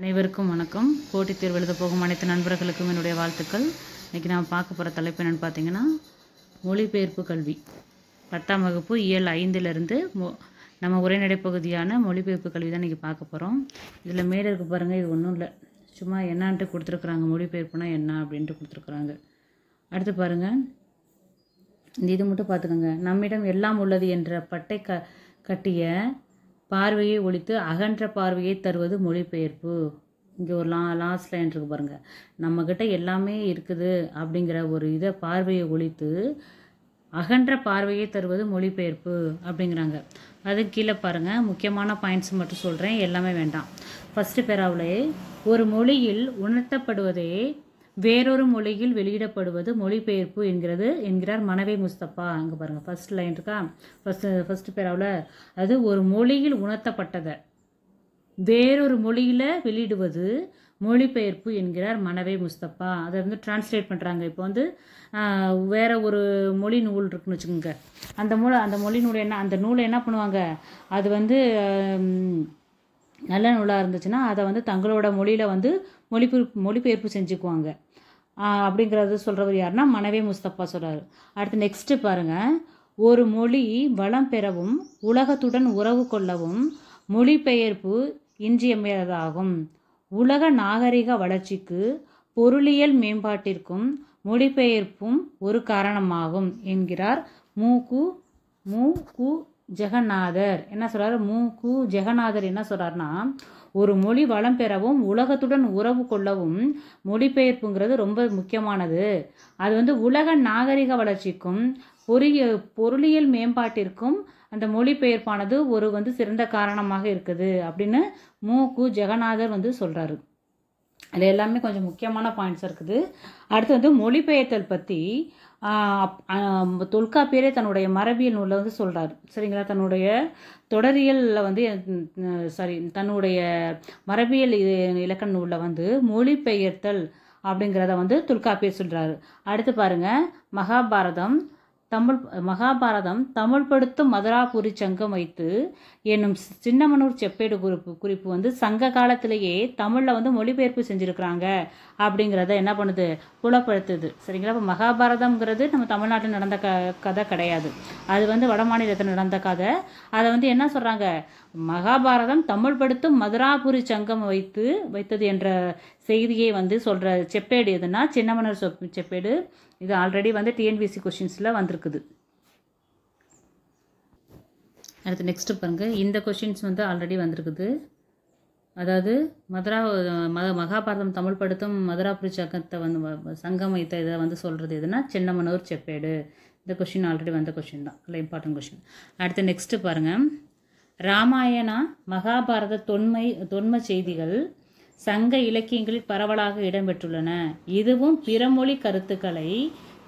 அனைவருக்கும் வணக்கம் போட்டித் தேர்வு எழுத போகும் அனைத்து நண்பர்களுக்கும் என்னுடைய வாழ்த்துக்கள் இன்றைக்கி நாம் பார்க்க போகிற தலைப்பு என்னென்னு பார்த்தீங்கன்னா மொழிபெயர்ப்பு கல்வி பத்தாம் வகுப்பு இயல் ஐந்திலிருந்து மொ நம்ம உரைநடை பகுதியான மொழிபெயர்ப்பு கல்வி தான் இன்றைக்கி பார்க்க போகிறோம் இதில் மேலே இருக்க பாருங்கள் இது ஒன்றும் இல்லை சும்மா என்னான்ட்டு கொடுத்துருக்குறாங்க மொழிபெயர்ப்புனா என்ன அப்படின்ட்டு கொடுத்துருக்குறாங்க அடுத்து பாருங்கள் இந்த இது மட்டும் பார்த்துக்கோங்க நம்மிடம் எல்லாம் உள்ளது என்ற பட்டை க கட்டிய பார்வையை ஒழித்து அகன்ற பார்வையை தருவது மொழிபெயர்ப்பு இங்கே ஒரு லா லாஸ்ட் லைன் இருக்கு பாருங்கள் நம்மக்கிட்ட எல்லாமே இருக்குது அப்படிங்கிற ஒரு இதை பார்வையை ஒழித்து அகன்ற பார்வையை தருவது மொழிபெயர்ப்பு அப்படிங்கிறாங்க அது கீழே பாருங்கள் முக்கியமான பாயிண்ட்ஸ் மட்டும் சொல்கிறேன் எல்லாமே வேண்டாம் ஃபஸ்ட்டு பேராவில் ஒரு மொழியில் உணர்த்தப்படுவதே வேறொரு மொழியில் வெளியிடப்படுவது மொழிபெயர்ப்பு என்கிறது என்கிறார் மனவே முஸ்தப்பா அங்கே பாருங்கள் ஃபர்ஸ்ட் லைன் இருக்கா ஃபர்ஸ்ட் ஃபர்ஸ்ட் பேராவில் அது ஒரு மொழியில் உணர்த்தப்பட்டதை வேறொரு மொழியில் வெளியிடுவது மொழிபெயர்ப்பு என்கிறார் மனவே முஸ்தப்பா அதை வந்து டிரான்ஸ்லேட் பண்ணுறாங்க இப்போ வந்து வேறு ஒரு மொழி நூல் இருக்குன்னு வச்சுக்கோங்க அந்த மூல அந்த மொழி நூல் என்ன அந்த நூலை என்ன பண்ணுவாங்க அது வந்து நல்ல நூலாக இருந்துச்சுன்னா அதை வந்து தங்களோட மொழியில் வந்து மொழிபெயர்ப்பு மொழிபெயர்ப்பு செஞ்சுக்குவாங்க அப்படிங்கிறத சொல்கிறவர் யாருன்னா மனவே முஸ்தப்பா சொல்கிறார் அடுத்து நெக்ஸ்ட்டு பாருங்கள் ஒரு மொழி வளம் பெறவும் உலகத்துடன் உறவு கொள்ளவும் மொழிபெயர்ப்பு இன்றியமையதாகும் உலக நாகரிக வளர்ச்சிக்கு பொருளியல் மேம்பாட்டிற்கும் மொழிபெயர்ப்பும் ஒரு காரணமாகும் என்கிறார் மு கு கு ஜெகநாதர் என்ன சொல்கிறார் மூ கு ஜெகநாதர் என்ன சொல்கிறார்னா ஒரு மொழி வளம் பெறவும் உலகத்துடன் உறவு கொள்ளவும் மொழிபெயர்ப்புங்கிறது ரொம்ப முக்கியமானது அது வந்து உலக நாகரிக வளர்ச்சிக்கும் பொறிய பொருளியல் மேம்பாட்டிற்கும் அந்த மொழிபெயர்ப்பானது ஒரு வந்து சிறந்த காரணமாக இருக்குது அப்படின்னு மூக்கு கு ஜெகநாதர் வந்து சொல்கிறாரு அது எல்லாமே கொஞ்சம் முக்கியமான பாயிண்ட்ஸ் இருக்குது அடுத்து வந்து மொழிபெயர்த்தல் பற்றி தொல்காப்பியரே தன்னுடைய மரபியல் நூலில் வந்து சொல்கிறார் சரிங்களா தன்னுடைய தொடரியலில் வந்து சாரி தன்னுடைய மரபியல் இலக்கண நூலில் வந்து மொழிபெயர்த்தல் அப்படிங்கிறத வந்து தொல்காப்பியர் சொல்கிறார் அடுத்து பாருங்கள் மகாபாரதம் தமிழ் மகாபாரதம் தமிழ்படுத்தும் மதுராபுரி சங்கம் வைத்து என்னும் சின்னமனூர் செப்பேடு குறிப்பு குறிப்பு வந்து சங்க காலத்திலேயே தமிழில் வந்து மொழிபெயர்ப்பு செஞ்சுருக்கிறாங்க அப்படிங்கிறத என்ன பண்ணுது புலப்படுத்துது சரிங்களா இப்போ மகாபாரதம்ங்கிறது நம்ம தமிழ்நாட்டில் நடந்த க கதை கிடையாது அது வந்து வட மாநிலத்தில் நடந்த கதை அதை வந்து என்ன சொல்கிறாங்க மகாபாரதம் தமிழ் படுத்தும் மதுராபுரி சங்கம் வைத்து வைத்தது என்ற செய்தியை வந்து சொல்கிற செப்பேடு எதுனா சின்னமனூர் செப்பேடு இது ஆல்ரெடி வந்து டிஎன்பிசி கொஷின்ஸில் வந்திருக்குது அடுத்து நெக்ஸ்ட்டு பாருங்கள் இந்த கொஷின்ஸ் வந்து ஆல்ரெடி வந்திருக்குது அதாவது மதுரா ம மகாபாரதம் தமிழ் படுத்தும் மதுராபுரி சக்கத்தை வந்து வைத்த இதை வந்து சொல்கிறது எதுனா சின்னமனூர் செப்பேடு இந்த கொஷின் ஆல்ரெடி வந்த கொஷின் தான் இல்லை இம்பார்ட்டன்ட் கொஷின் அடுத்து நெக்ஸ்ட்டு பாருங்கள் ராமாயணா மகாபாரத தொன்மை தொன்மை செய்திகள் சங்க இலக்கியங்களில் பரவலாக இடம்பெற்றுள்ளன இதுவும் பிறமொழி கருத்துக்களை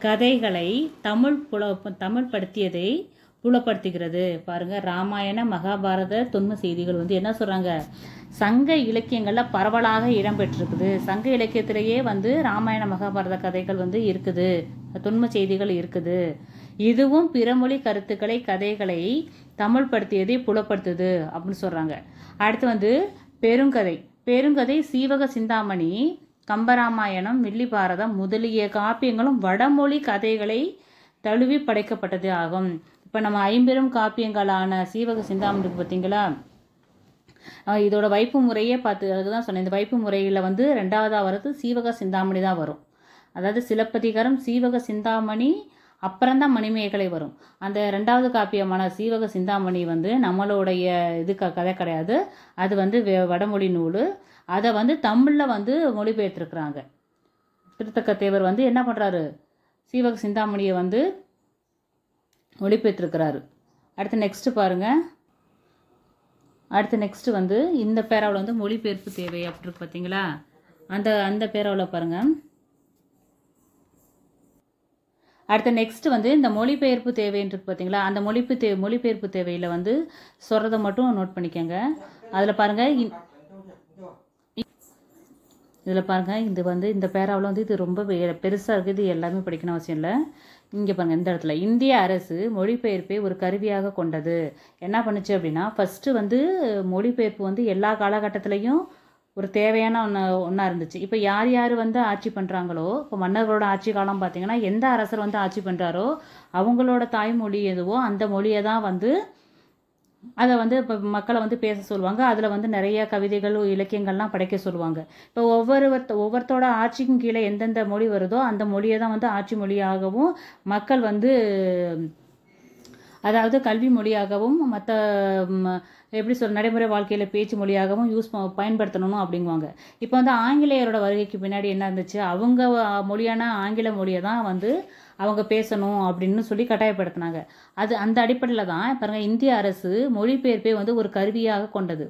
கதைகளை தமிழ் புல தமிழ் படுத்தியதை புலப்படுத்துகிறது பாருங்கள் ராமாயண மகாபாரத தொன்ம செய்திகள் வந்து என்ன சொல்கிறாங்க சங்க இலக்கியங்களில் பரவலாக இடம்பெற்றிருக்குது சங்க இலக்கியத்திலேயே வந்து ராமாயண மகாபாரத கதைகள் வந்து இருக்குது தொன்ம செய்திகள் இருக்குது இதுவும் பிறமொழி கருத்துக்களை கதைகளை தமிழ்படுத்தியதை புலப்படுத்துது அப்படின்னு சொல்கிறாங்க அடுத்து வந்து பெருங்கதை பெருங்கதை சீவக சிந்தாமணி கம்பராமாயணம் மில்லிபாரதம் முதலிய காப்பியங்களும் வடமொழி கதைகளை தழுவி படைக்கப்பட்டது ஆகும் இப்போ நம்ம ஐம்பெரும் காப்பியங்களான சீவக சிந்தாமணிக்கு பார்த்தீங்களா இதோட வைப்பு முறையே பார்த்து அதுக்கு தான் சொன்னேன் இந்த வைப்பு முறையில் வந்து ரெண்டாவதாக வரது சீவக சிந்தாமணி தான் வரும் அதாவது சிலப்பதிகாரம் சீவக சிந்தாமணி அப்புறம்தான் மணிமேகலை வரும் அந்த ரெண்டாவது காப்பியமான சீவக சிந்தாமணி வந்து நம்மளுடைய இது க கதை கிடையாது அது வந்து வடமொழி நூல் அதை வந்து தமிழில் வந்து மொழிபெயர்த்துருக்குறாங்க திருத்தக்க தேவர் வந்து என்ன பண்ணுறாரு சீவக சிந்தாமணியை வந்து ஒளிபெற்றிருக்கிறாரு அடுத்து நெக்ஸ்ட்டு பாருங்க அடுத்து நெக்ஸ்ட்டு வந்து இந்த பேராவில் வந்து மொழிபெயர்ப்பு தேவை அப்படி இருக்கு பார்த்தீங்களா அந்த அந்த பேராவில் பாருங்கள் அடுத்த நெக்ஸ்ட்டு வந்து இந்த மொழிபெயர்ப்பு தேவைன்றது பார்த்தீங்களா அந்த மொழிப்பு தே மொழிபெயர்ப்பு தேவையில் வந்து சொல்கிறத மட்டும் நோட் பண்ணிக்கோங்க அதில் பாருங்கள் இதில் பாருங்கள் இது வந்து இந்த பேராவில் வந்து இது ரொம்ப பெருசாக இருக்குது இது எல்லாமே படிக்கணும் அவசியம் இல்லை இங்கே பாருங்கள் இந்த இடத்துல இந்திய அரசு மொழிபெயர்ப்பை ஒரு கருவியாக கொண்டது என்ன பண்ணுச்சு அப்படின்னா ஃபஸ்ட்டு வந்து மொழிபெயர்ப்பு வந்து எல்லா காலகட்டத்திலையும் ஒரு தேவையான ஒன்று ஒன்றா இருந்துச்சு இப்போ யார் யார் வந்து ஆட்சி பண்ணுறாங்களோ இப்போ மன்னர்களோட ஆட்சி காலம் பார்த்திங்கன்னா எந்த அரசர் வந்து ஆட்சி பண்ணுறாரோ அவங்களோட தாய்மொழி எதுவோ அந்த மொழியை தான் வந்து அதை வந்து இப்போ மக்களை வந்து பேச சொல்லுவாங்க அதில் வந்து நிறைய கவிதைகள் இலக்கியங்கள்லாம் படைக்க சொல்லுவாங்க இப்போ ஒவ்வொருவர்த்த ஒவ்வொருத்தோட ஆட்சிக்கும் கீழே எந்தெந்த மொழி வருதோ அந்த மொழியை தான் வந்து ஆட்சி மொழியாகவும் மக்கள் வந்து அதாவது கல்வி மொழியாகவும் மற்ற எப்படி சொல் நடைமுறை வாழ்க்கையில் பேச்சு மொழியாகவும் யூஸ் பயன்படுத்தணும் அப்படிங்குவாங்க இப்போ வந்து ஆங்கிலேயரோட வருகைக்கு பின்னாடி என்ன இருந்துச்சு அவங்க மொழியான ஆங்கில மொழியை தான் வந்து அவங்க பேசணும் அப்படின்னு சொல்லி கட்டாயப்படுத்தினாங்க அது அந்த அடிப்படையில் தான் பாருங்கள் இந்திய அரசு மொழிபெயர்ப்பை வந்து ஒரு கருவியாக கொண்டது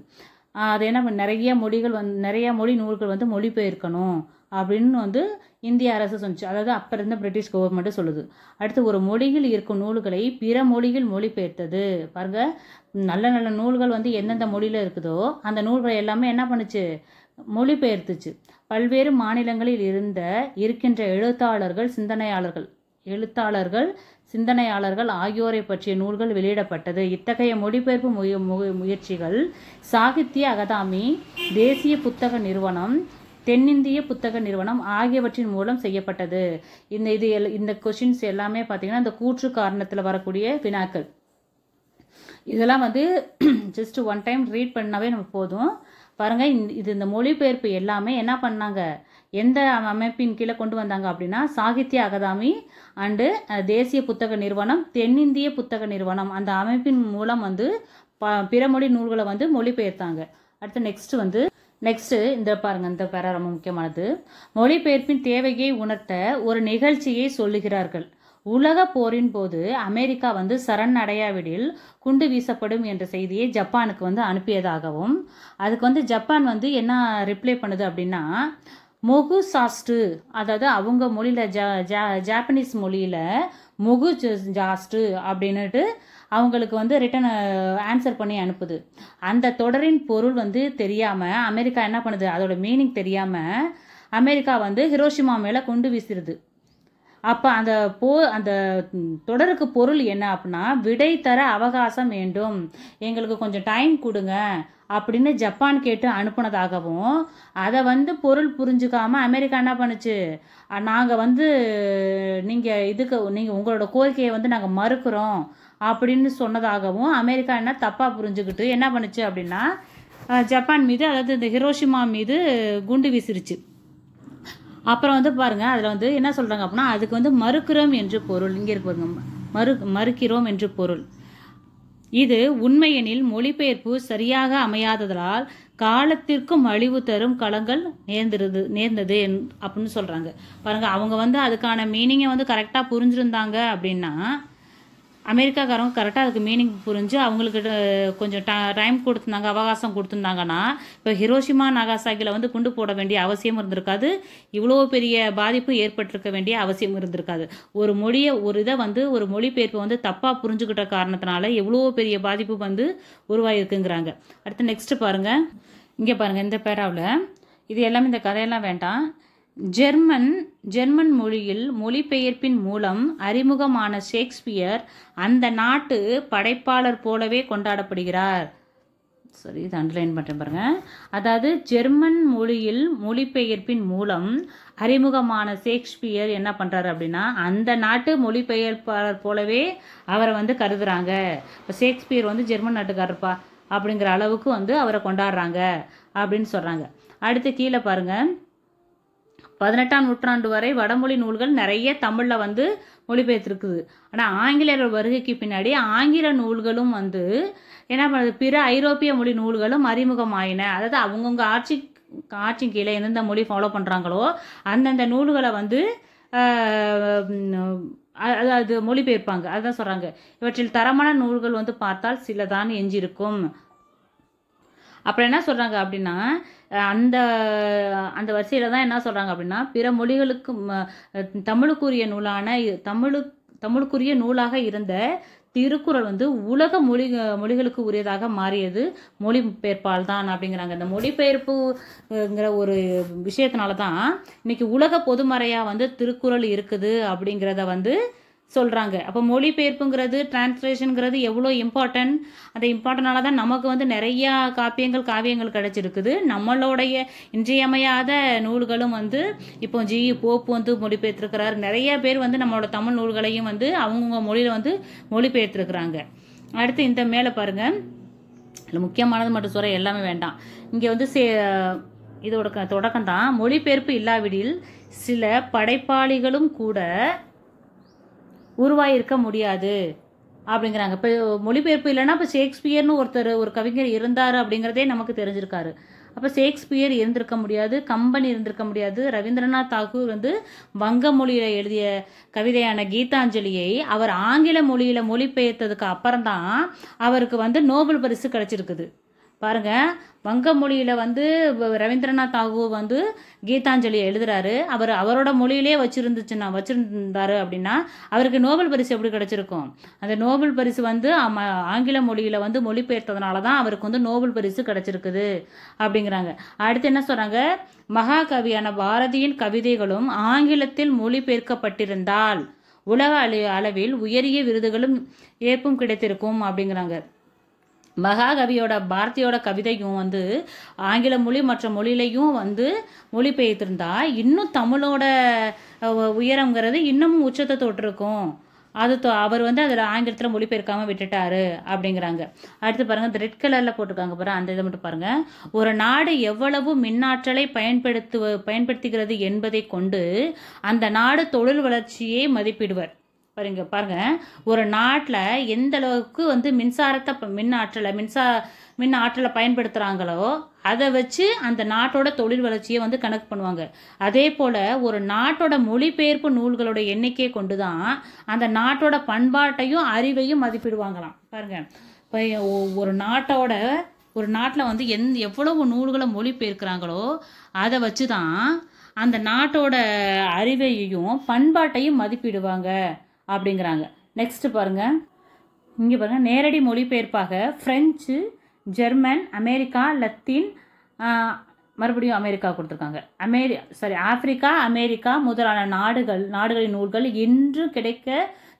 அது என்ன நிறைய மொழிகள் வந்து நிறைய மொழி நூல்கள் வந்து மொழிபெயர்க்கணும் அப்படின்னு வந்து இந்திய அரசு சொன்னிச்சு அதாவது அப்போ இருந்த பிரிட்டிஷ் கவர்மெண்ட் சொல்லுது அடுத்து ஒரு மொழியில் இருக்கும் நூல்களை பிற மொழியில் மொழிபெயர்த்தது பாருங்க நல்ல நல்ல நூல்கள் வந்து எந்தெந்த மொழியில் இருக்குதோ அந்த நூல்களை எல்லாமே என்ன பண்ணுச்சு மொழிபெயர்த்துச்சு பல்வேறு மாநிலங்களில் இருந்த இருக்கின்ற எழுத்தாளர்கள் சிந்தனையாளர்கள் எழுத்தாளர்கள் சிந்தனையாளர்கள் ஆகியோரை பற்றிய நூல்கள் வெளியிடப்பட்டது இத்தகைய மொழிபெயர்ப்பு முய முயற்சிகள் சாகித்ய அகாதமி தேசிய புத்தக நிறுவனம் தென்னிந்திய புத்தக நிறுவனம் ஆகியவற்றின் மூலம் செய்யப்பட்டது இந்த இது இந்த கொஷின்ஸ் எல்லாமே பார்த்தீங்கன்னா இந்த கூற்று காரணத்தில் வரக்கூடிய வினாக்கள் இதெல்லாம் வந்து ஜஸ்ட் ஒன் டைம் ரீட் பண்ணாவே நமக்கு போதும் பாருங்கள் இது இந்த மொழிபெயர்ப்பு எல்லாமே என்ன பண்ணாங்க எந்த அமைப்பின் கீழே கொண்டு வந்தாங்க அப்படின்னா சாகித்ய அகாதமி அண்டு தேசிய புத்தக நிறுவனம் தென்னிந்திய புத்தக நிறுவனம் அந்த அமைப்பின் மூலம் வந்து ப பிற மொழி நூல்களை வந்து மொழிபெயர்த்தாங்க அடுத்து நெக்ஸ்ட் வந்து நெக்ஸ்ட்டு இந்த பாருங்கள் இந்த பேரா ரொம்ப முக்கியமானது மொழிபெயர்ப்பின் தேவையை உணர்த்த ஒரு நிகழ்ச்சியை சொல்லுகிறார்கள் உலக போரின் போது அமெரிக்கா வந்து சரண் அடையாவிடில் குண்டு வீசப்படும் என்ற செய்தியை ஜப்பானுக்கு வந்து அனுப்பியதாகவும் அதுக்கு வந்து ஜப்பான் வந்து என்ன ரிப்ளை பண்ணுது அப்படின்னா மொகு சாஸ்டு அதாவது அவங்க மொழியில் ஜ ஜா ஜாப்பனீஸ் மொழியில் மொகு ஜாஸ்டு அப்படின்னுட்டு அவங்களுக்கு வந்து ரிட்டன் ஆன்சர் பண்ணி அனுப்புது அந்த தொடரின் பொருள் வந்து தெரியாமல் அமெரிக்கா என்ன பண்ணுது அதோட மீனிங் தெரியாமல் அமெரிக்கா வந்து ஹிரோஷிமா மேலே கொண்டு வீசிடுது அப்போ அந்த போ அந்த தொடருக்கு பொருள் என்ன அப்படின்னா விடை தர அவகாசம் வேண்டும் எங்களுக்கு கொஞ்சம் டைம் கொடுங்க அப்படின்னு ஜப்பான் கேட்டு அனுப்புனதாகவும் அதை வந்து பொருள் புரிஞ்சுக்காம அமெரிக்கா என்ன பண்ணுச்சு நாங்கள் வந்து நீங்கள் இதுக்கு நீங்கள் உங்களோட கோரிக்கையை வந்து நாங்கள் மறுக்கிறோம் அப்படின்னு சொன்னதாகவும் அமெரிக்கா என்ன தப்பாக புரிஞ்சுக்கிட்டு என்ன பண்ணுச்சு அப்படின்னா ஜப்பான் மீது அதாவது இந்த ஹிரோஷிமா மீது குண்டு வீசிருச்சு அப்புறம் வந்து பாருங்கள் அதில் வந்து என்ன சொல்கிறாங்க அப்படின்னா அதுக்கு வந்து மறுக்கிறோம் என்று பொருள் இங்கே இருக்கு பாருங்க மறு மறுக்கிறோம் என்று பொருள் இது உண்மையெனில் மொழிபெயர்ப்பு சரியாக அமையாததால் காலத்திற்கும் அழிவு தரும் களங்கள் நேர்ந்துருது நேர்ந்தது அப்படின்னு சொல்கிறாங்க பாருங்கள் அவங்க வந்து அதுக்கான மீனிங்கை வந்து கரெக்டாக புரிஞ்சிருந்தாங்க அப்படின்னா அமெரிக்காக்காரங்க கரெக்டாக அதுக்கு மீனிங் புரிஞ்சு அவங்களுக்கு கொஞ்சம் டைம் கொடுத்துருந்தாங்க அவகாசம் கொடுத்துருந்தாங்கன்னா இப்போ ஹிரோஷிமா நாகாசாகியில் வந்து குண்டு போட வேண்டிய அவசியம் இருந்திருக்காது இவ்வளோ பெரிய பாதிப்பு ஏற்பட்டிருக்க வேண்டிய அவசியம் இருந்திருக்காது ஒரு மொழியை ஒரு இதை வந்து ஒரு மொழிபெயர்ப்பை வந்து தப்பாக புரிஞ்சுக்கிட்ட காரணத்தினால எவ்வளோ பெரிய பாதிப்பு வந்து உருவாயிருக்குங்கிறாங்க அடுத்து நெக்ஸ்ட்டு பாருங்கள் இங்கே பாருங்கள் இந்த பேராவில் இது எல்லாமே இந்த கதையெல்லாம் வேண்டாம் ஜெர்மன் ஜெர்மன் மொழியில் மொழிபெயர்ப்பின் மூலம் அறிமுகமான ஷேக்ஸ்பியர் அந்த நாட்டு படைப்பாளர் போலவே கொண்டாடப்படுகிறார் சரி இது அண்டர்லைன் பண்ணுறேன் பாருங்கள் அதாவது ஜெர்மன் மொழியில் மொழிபெயர்ப்பின் மூலம் அறிமுகமான ஷேக்ஸ்பியர் என்ன பண்ணுறாரு அப்படின்னா அந்த நாட்டு மொழிபெயர்ப்பாளர் போலவே அவரை வந்து கருதுகிறாங்க இப்போ ஷேக்ஸ்பியர் வந்து ஜெர்மன் நாட்டுக்காரர்ப்பா அப்படிங்கிற அளவுக்கு வந்து அவரை கொண்டாடுறாங்க அப்படின்னு சொல்கிறாங்க அடுத்து கீழே பாருங்கள் பதினெட்டாம் நூற்றாண்டு வரை வடமொழி நூல்கள் நிறைய தமிழில் வந்து மொழிபெயர்த்துருக்குது ஆனால் ஆங்கிலேயர் வருகைக்கு பின்னாடி ஆங்கில நூல்களும் வந்து என்ன பண்ணுறது பிற ஐரோப்பிய மொழி நூல்களும் அறிமுகமாயின அதாவது அவங்கவுங்க ஆட்சி ஆட்சியின் கீழே எந்தெந்த மொழி ஃபாலோ பண்ணுறாங்களோ அந்தந்த நூல்களை வந்து அது மொழிபெயர்ப்பாங்க அதுதான் சொல்கிறாங்க இவற்றில் தரமான நூல்கள் வந்து பார்த்தால் சில தான் எஞ்சிருக்கும் அப்புறம் என்ன சொல்கிறாங்க அப்படின்னா அந்த அந்த வரிசையில் தான் என்ன சொல்கிறாங்க அப்படின்னா பிற மொழிகளுக்கு தமிழுக்குரிய நூலான தமிழு தமிழுக்குரிய நூலாக இருந்த திருக்குறள் வந்து உலக மொழி மொழிகளுக்கு உரியதாக மாறியது மொழிபெயர்ப்பால் தான் அப்படிங்கிறாங்க இந்த மொழிபெயர்ப்புங்கிற ஒரு விஷயத்தினால தான் இன்னைக்கு உலக பொதுமறையாக வந்து திருக்குறள் இருக்குது அப்படிங்கிறத வந்து சொல்கிறாங்க அப்போ மொழிபெயர்ப்புங்கிறது டிரான்ஸ்லேஷனுங்கிறது எவ்வளோ இம்பார்ட்டன்ட் அந்த இம்பார்ட்டன்னால தான் நமக்கு வந்து நிறையா காப்பியங்கள் காவியங்கள் கிடச்சிருக்குது நம்மளுடைய இன்றியமையாத நூல்களும் வந்து இப்போ ஜி போப்பு வந்து மொழிபெயர்த்துருக்கிறார் நிறைய பேர் வந்து நம்மளோட தமிழ் நூல்களையும் வந்து அவங்கவுங்க மொழியில் வந்து மொழிபெயர்த்துருக்குறாங்க அடுத்து இந்த மேலே பாருங்கள் இல்லை முக்கியமானது மட்டும் சொல்ல எல்லாமே வேண்டாம் இங்கே வந்து சே இதோட தொடக்கம் தான் மொழிபெயர்ப்பு இல்லாவிடில் சில படைப்பாளிகளும் கூட உருவாயிருக்க முடியாது அப்படிங்கிறாங்க இப்போ மொழிபெயர்ப்பு இல்லைன்னா இப்போ ஷேக்ஸ்பியர்னு ஒருத்தர் ஒரு கவிஞர் இருந்தார் அப்படிங்கிறதே நமக்கு தெரிஞ்சிருக்காரு அப்போ ஷேக்ஸ்பியர் இருந்திருக்க முடியாது கம்பன் இருந்திருக்க முடியாது ரவீந்திரநாத் தாகூர் வந்து வங்க மொழியில் எழுதிய கவிதையான கீதாஞ்சலியை அவர் ஆங்கில மொழியில் மொழிபெயர்த்ததுக்கு அப்புறம்தான் அவருக்கு வந்து நோபல் பரிசு கிடச்சிருக்குது பாருங்க வங்க மொழியில் வந்து ரவீந்திரநாத் தாகூர் வந்து கீதாஞ்சலி எழுதுறாரு அவர் அவரோட மொழியிலே வச்சுருந்துச்சுன்னா வச்சுருந்தாரு அப்படின்னா அவருக்கு நோபல் பரிசு எப்படி கிடச்சிருக்கும் அந்த நோபல் பரிசு வந்து ஆங்கில மொழியில் வந்து மொழிபெயர்த்ததுனால தான் அவருக்கு வந்து நோபல் பரிசு கிடச்சிருக்குது அப்படிங்கிறாங்க அடுத்து என்ன சொல்கிறாங்க மகாகவியான பாரதியின் கவிதைகளும் ஆங்கிலத்தில் மொழிபெயர்க்கப்பட்டிருந்தால் உலக அளவில் உயரிய விருதுகளும் ஏற்பும் கிடைத்திருக்கும் அப்படிங்கிறாங்க மகாகவியோட பாரதியோட கவிதையும் வந்து ஆங்கில மொழி மற்ற மொழியிலையும் வந்து மொழி பெய்திருந்தா இன்னும் தமிழோட உயரங்கிறது இன்னமும் உச்சத்தை தொட்டிருக்கும் அது அவர் வந்து அதில் ஆங்கிலத்தில் மொழிபெயர்க்காமல் விட்டுட்டாரு அப்படிங்கிறாங்க அடுத்து பாருங்கள் இந்த ரெட் கலரில் போட்டிருக்காங்க பாரு அந்த இதை மட்டும் பாருங்கள் ஒரு நாடு எவ்வளவு மின்னாற்றலை பயன்படுத்து பயன்படுத்துகிறது என்பதை கொண்டு அந்த நாடு தொழில் வளர்ச்சியை மதிப்பிடுவர் பாருங்க பாருங்கள் ஒரு நாட்டில் எந்த அளவுக்கு வந்து மின்சாரத்தை மின் ஆற்றலை மின்சா மின் ஆற்றலை பயன்படுத்துகிறாங்களோ அதை வச்சு அந்த நாட்டோட தொழில் வளர்ச்சியை வந்து கணக்கு பண்ணுவாங்க அதே போல் ஒரு நாட்டோட மொழிபெயர்ப்பு நூல்களோட எண்ணிக்கையை கொண்டு தான் அந்த நாட்டோட பண்பாட்டையும் அறிவையும் மதிப்பிடுவாங்களாம் பாருங்கள் இப்போ ஒரு நாட்டோட ஒரு நாட்டில் வந்து எந் எவ்வளவு நூல்களை மொழிபெயர்க்கிறாங்களோ அதை வச்சு தான் அந்த நாட்டோட அறிவையையும் பண்பாட்டையும் மதிப்பிடுவாங்க அப்படிங்கிறாங்க நெக்ஸ்ட்டு பாருங்கள் இங்கே பாருங்கள் நேரடி மொழிபெயர்ப்பாக ஃப்ரெஞ்சு ஜெர்மன் அமெரிக்கா லத்தீன் மறுபடியும் அமெரிக்கா கொடுத்துருக்காங்க அமெரி சாரி ஆப்பிரிக்கா அமெரிக்கா முதலான நாடுகள் நாடுகளின் நூல்கள் இன்று கிடைக்க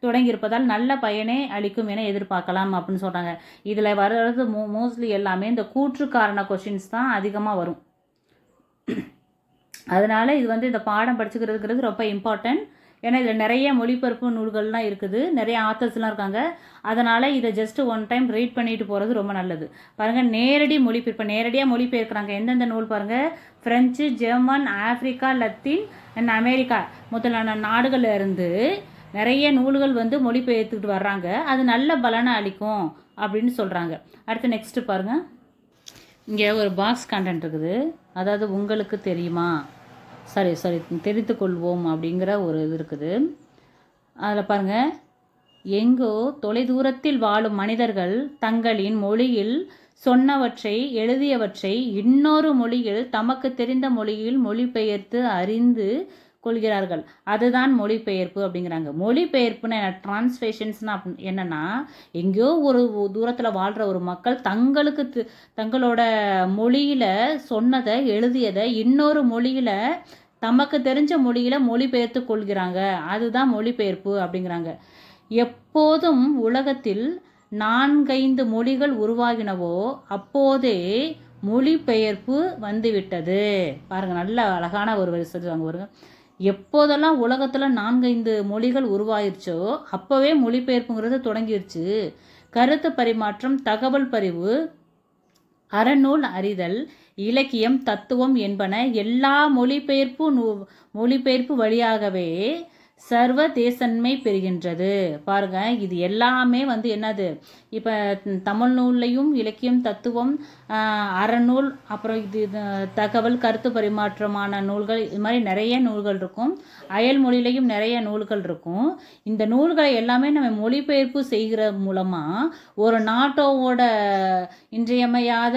தொடங்கியிருப்பதால் நல்ல பயனை அளிக்கும் என எதிர்பார்க்கலாம் அப்படின்னு சொல்கிறாங்க இதில் வர்றது மோ மோஸ்ட்லி எல்லாமே இந்த கூற்று காரண கொஷின்ஸ் தான் அதிகமாக வரும் அதனால் இது வந்து இந்த பாடம் படிச்சுக்கிறதுங்கிறது ரொம்ப இம்பார்ட்டன்ட் ஏன்னா இதில் நிறைய மொழிபெயர்ப்பு நூல்கள்லாம் இருக்குது நிறைய ஆத்தர்ஸ்லாம் இருக்காங்க அதனால் இதை ஜஸ்ட் ஒன் டைம் ரீட் பண்ணிட்டு போகிறது ரொம்ப நல்லது பாருங்கள் நேரடி மொழிபெயர்ப்பு நேரடியாக மொழிபெயர்க்கிறாங்க எந்தெந்த நூல் பாருங்கள் French German Africa Latin and America முதலான நாடுகளில் இருந்து நிறைய நூல்கள் வந்து மொழிபெயர்த்துக்கிட்டு வர்றாங்க அது நல்ல பலனை அளிக்கும் அப்படின்னு சொல்கிறாங்க அடுத்து நெக்ஸ்ட்டு பாருங்கள் இங்கே ஒரு பாக்ஸ் கண்டென்ட் இருக்குது அதாவது உங்களுக்கு தெரியுமா சாரி சாரி தெரிந்து கொள்வோம் அப்படிங்கிற ஒரு இது இருக்குது அதில் பாருங்கள் எங்கோ தொலைதூரத்தில் வாழும் மனிதர்கள் தங்களின் மொழியில் சொன்னவற்றை எழுதியவற்றை இன்னொரு மொழியில் தமக்கு தெரிந்த மொழியில் மொழிபெயர்த்து அறிந்து கொள்கிறார்கள் அதுதான் மொழிபெயர்ப்பு அப்படிங்கிறாங்க மொழிபெயர்ப்புன்னு என்ன டிரான்ஸ்லேஷன்ஸ்னா எங்கேயோ ஒரு தூரத்தில் வாழ்கிற ஒரு மக்கள் தங்களுக்கு தங்களோட மொழியில் சொன்னதை எழுதியதை இன்னொரு மொழியில் தமக்கு தெரிஞ்ச மொழியில் மொழிபெயர்த்து கொள்கிறாங்க அதுதான் மொழிபெயர்ப்பு அப்படிங்கிறாங்க எப்போதும் உலகத்தில் நான்கைந்து மொழிகள் உருவாகினவோ அப்போதே மொழிபெயர்ப்பு வந்துவிட்டது பாருங்கள் நல்ல அழகான ஒரு வரி சொல்லுவாங்க பாருங்கள் எப்போதெல்லாம் உலகத்தில் நான்கு ஐந்து மொழிகள் உருவாயிருச்சோ அப்போவே மொழிபெயர்ப்புங்கிறது தொடங்கிருச்சு கருத்து பரிமாற்றம் தகவல் பரிவு அறநூல் அறிதல் இலக்கியம் தத்துவம் என்பன எல்லா மொழிபெயர்ப்பு மொழிபெயர்ப்பு வழியாகவே சர்வ தேசன்மை பெறுகின்றது பாருங்க இது எல்லாமே வந்து என்னது இப்போ தமிழ் நூல்லையும் இலக்கியம் தத்துவம் அறநூல் அப்புறம் இது தகவல் கருத்து பரிமாற்றமான நூல்கள் இது மாதிரி நிறைய நூல்கள் இருக்கும் அயல் மொழியிலையும் நிறைய நூல்கள் இருக்கும் இந்த நூல்களை எல்லாமே நம்ம மொழிபெயர்ப்பு செய்கிற மூலமாக ஒரு நாட்டோவோட இன்றியமையாத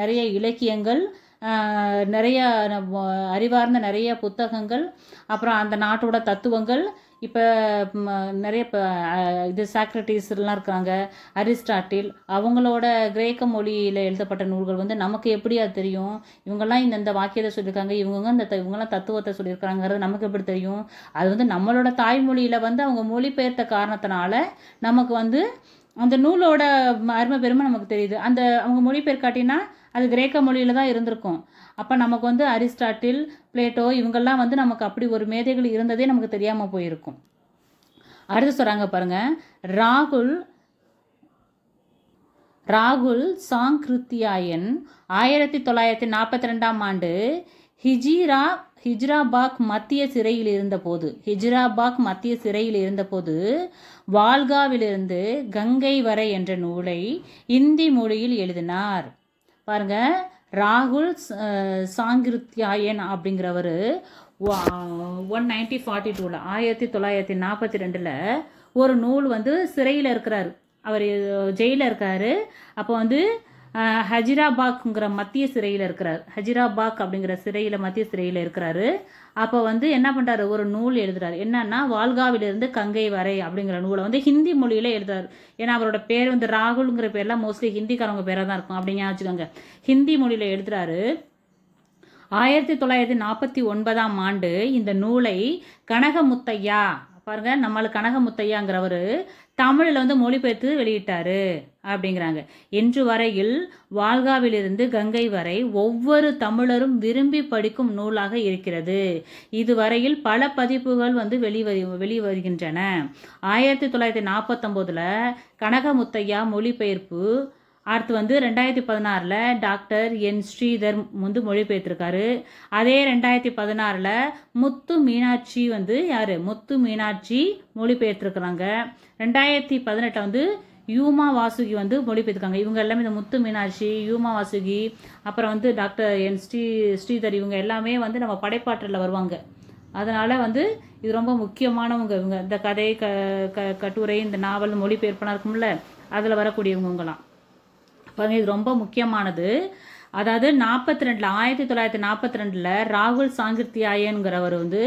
நிறைய இலக்கியங்கள் நிறைய அறிவார்ந்த நிறைய புத்தகங்கள் அப்புறம் அந்த நாட்டோட தத்துவங்கள் இப்போ நிறைய இப்போ இது சாக்ரட்டிஸ்லாம் இருக்காங்க அரிஸ்டாட்டில் அவங்களோட கிரேக்க மொழியில் எழுதப்பட்ட நூல்கள் வந்து நமக்கு எப்படி அது தெரியும் இவங்கெல்லாம் இந்தந்த வாக்கியத்தை சொல்லியிருக்காங்க இவங்க இந்த இவங்கெல்லாம் தத்துவத்தை சொல்லியிருக்காங்கிறது நமக்கு எப்படி தெரியும் அது வந்து நம்மளோட தாய்மொழியில் வந்து அவங்க மொழிபெயர்த்த காரணத்தினால நமக்கு வந்து அந்த நூலோட அருமை பெருமை நமக்கு தெரியுது அந்த அவங்க மொழிபெயர்க்காட்டினா அது கிரேக்க மொழியில் தான் இருந்திருக்கும் அப்போ நமக்கு வந்து அரிஸ்டாட்டில் பிளேட்டோ இவங்கெல்லாம் வந்து நமக்கு அப்படி ஒரு மேதைகள் இருந்ததே நமக்கு தெரியாமல் போயிருக்கும் அடுத்து சொல்கிறாங்க பாருங்கள் ராகுல் ராகுல் சாங்கிருத்தியாயன் ஆயிரத்தி தொள்ளாயிரத்தி நாற்பத்தி ரெண்டாம் ஆண்டு ஹிஜிரா ஹிஜ்ராபாக் மத்திய சிறையில் இருந்தபோது ஹிஜ்ராபாக் மத்திய சிறையில் இருந்தபோது வால்காவிலிருந்து கங்கை வரை என்ற நூலை இந்தி மொழியில் எழுதினார் பாருங்கள் ராகுல் சாங்கிருத்தியாயன் அப்படிங்கிறவர் ஒன் நைன்டி ஃபார்ட்டி டூவில் ஆயிரத்தி தொள்ளாயிரத்தி நாற்பத்தி ரெண்டில் ஒரு நூல் வந்து சிறையில் இருக்கிறார் அவர் ஜெயிலில் இருக்கார் அப்போ வந்து ஹஜிராபாக்ங்கிற மத்திய சிறையில் இருக்கிறார் ஹஜிராபாக் அப்படிங்கிற சிறையில் மத்திய சிறையில் இருக்கிறாரு அப்போ வந்து என்ன பண்ணுறாரு ஒரு நூல் எழுதுறாரு என்னன்னா வால்காவிலிருந்து கங்கை வரை அப்படிங்கிற நூலை வந்து ஹிந்தி மொழியில் எழுதுறாரு ஏன்னா அவரோட பேர் வந்து ராகுல்ங்கிற பேர்லாம் மோஸ்ட்லி ஹிந்திக்காரவங்க பேராக தான் இருக்கும் அப்படிங்க வச்சுக்கோங்க ஹிந்தி மொழியில் எழுதுறாரு ஆயிரத்தி தொள்ளாயிரத்தி நாற்பத்தி ஒன்பதாம் ஆண்டு இந்த நூலை கனகமுத்தையா பாருங்க நம்மளுக்கு கனகமுத்தையாங்கிறவர் தமிழில் வந்து மொழிபெயர்த்து வெளியிட்டார் அப்படிங்கிறாங்க இன்று வரையில் வால்காவிலிருந்து கங்கை வரை ஒவ்வொரு தமிழரும் விரும்பி படிக்கும் நூலாக இருக்கிறது இதுவரையில் பல பதிப்புகள் வந்து வெளிவரு வெளிவருகின்றன ஆயிரத்தி தொள்ளாயிரத்தி நாற்பத்தொம்போதில் கனகமுத்தையா மொழிபெயர்ப்பு அடுத்து வந்து ரெண்டாயிரத்தி பதினாறில் டாக்டர் என் ஸ்ரீதர் வந்து மொழிபெயர்த்திருக்காரு அதே ரெண்டாயிரத்தி பதினாறில் முத்து மீனாட்சி வந்து யார் முத்து மீனாட்சி மொழிபெயர்த்திருக்கிறாங்க ரெண்டாயிரத்தி பதினெட்டில் வந்து யூமா வாசுகி வந்து மொழிபெயர்த்திருக்காங்க இவங்க எல்லாமே இந்த முத்து மீனாட்சி யூமா வாசுகி அப்புறம் வந்து டாக்டர் என் ஸ்ரீ ஸ்ரீதர் இவங்க எல்லாமே வந்து நம்ம படைப்பாற்றலில் வருவாங்க அதனால் வந்து இது ரொம்ப முக்கியமானவங்க இவங்க இந்த கதை க க கட்டுரை இந்த நாவல் மொழிபெயர்ப்பெல்லாம் இருக்கும்ல அதில் வரக்கூடியவங்கலாம் பாருங்க இது ரொம்ப முக்கியமானது அதாவது நாற்பத்தி ரெண்டில் ஆயிரத்தி தொள்ளாயிரத்தி நாற்பத்தி ரெண்டில் ராகுல் சாங்கிருத்தியாயன்கிறவர் வந்து